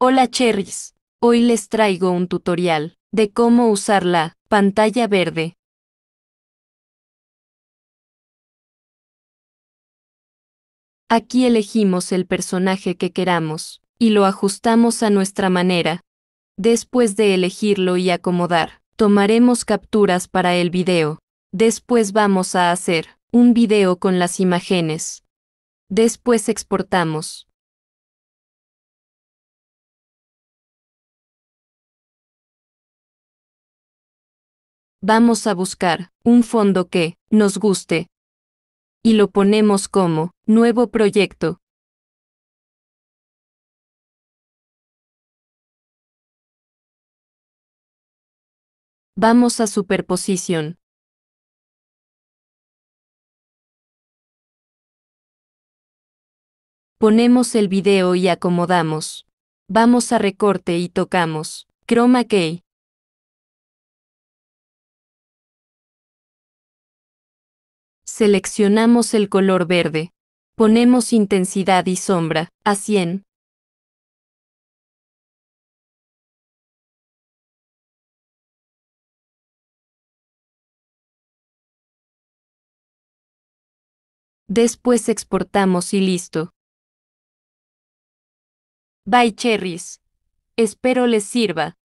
Hola Cherries, hoy les traigo un tutorial de cómo usar la pantalla verde. Aquí elegimos el personaje que queramos y lo ajustamos a nuestra manera. Después de elegirlo y acomodar, tomaremos capturas para el video. Después vamos a hacer un video con las imágenes. Después exportamos Vamos a buscar un fondo que nos guste. Y lo ponemos como nuevo proyecto. Vamos a superposición. Ponemos el video y acomodamos. Vamos a recorte y tocamos. Chroma Key. Seleccionamos el color verde. Ponemos intensidad y sombra a 100. Después exportamos y listo. Bye cherries. Espero les sirva.